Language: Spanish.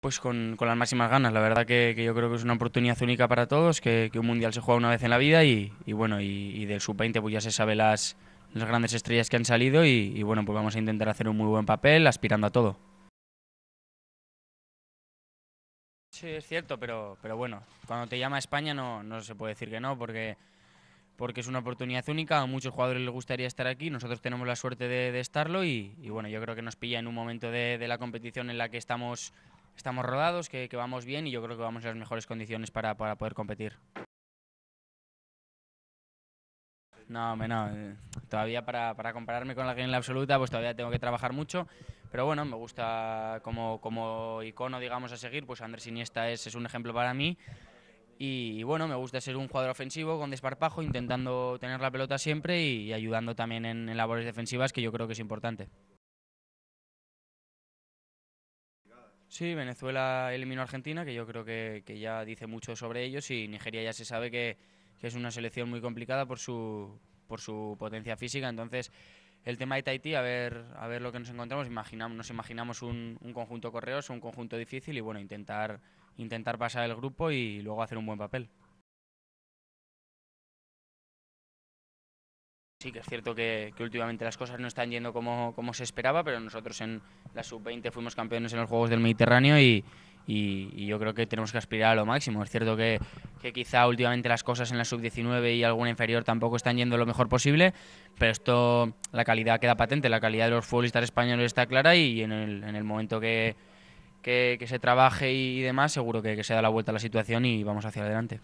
Pues con, las máximas ganas, la verdad que, yo creo que es una oportunidad única para todos, que, un mundial se juega una vez en la vida y, bueno, y, del sub-20 pues ya se sabe las, grandes estrellas que han salido y, bueno, pues vamos a intentar hacer un muy buen papel aspirando a todo. Sí, es cierto, pero, bueno, cuando te llama España no, se puede decir que no, porque, porque es una oportunidad única, a muchos jugadores les gustaría estar aquí, nosotros tenemos la suerte de, estarlo y, bueno, yo creo que nos pilla en un momento de la competición en la que estamos estamos rodados, que, vamos bien y yo creo que vamos en las mejores condiciones para, poder competir. No, no, eh, todavía para, compararme con alguien en la absoluta, pues todavía tengo que trabajar mucho, pero bueno, me gusta como, icono, digamos, a seguir, pues Andrés Iniesta es, es un ejemplo para mí y, bueno, me gusta ser un jugador ofensivo con desparpajo, intentando tener la pelota siempre y, ayudando también en labores defensivas, que yo creo que es importante. Sí, Venezuela eliminó a Argentina, que yo creo que, que ya dice mucho sobre ellos, y Nigeria ya se sabe que, es una selección muy complicada por su, por su potencia física. Entonces, el tema de Tahití, a ver, a ver lo que nos encontramos. Imaginamos, nos imaginamos un, conjunto correos, un conjunto difícil, y bueno, intentar, intentar pasar el grupo y luego hacer un buen papel. Sí que es cierto que, últimamente las cosas no están yendo como, se esperaba, pero nosotros en la sub-20 fuimos campeones en los Juegos del Mediterráneo y, yo creo que tenemos que aspirar a lo máximo. Es cierto que, quizá últimamente las cosas en la sub-19 y alguna inferior tampoco están yendo lo mejor posible, pero esto, la calidad queda patente, la calidad de los futbolistas españoles está clara y en el, momento que, se trabaje y, demás, seguro que se da la vuelta a la situación y vamos hacia adelante.